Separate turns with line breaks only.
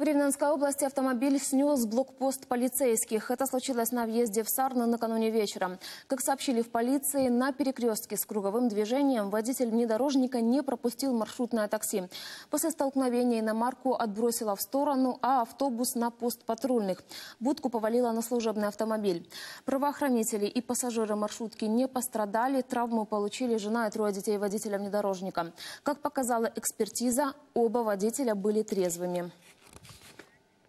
В Ревненской области автомобиль снес блокпост полицейских. Это случилось на въезде в Сарны накануне вечера. Как сообщили в полиции, на перекрестке с круговым движением водитель внедорожника не пропустил маршрутное такси. После столкновения иномарку отбросило в сторону, а автобус на пост патрульных. Будку повалила на служебный автомобиль. Правоохранители и пассажиры маршрутки не пострадали. Травму получили жена и трое детей водителя внедорожника. Как показала экспертиза, оба водителя были трезвыми.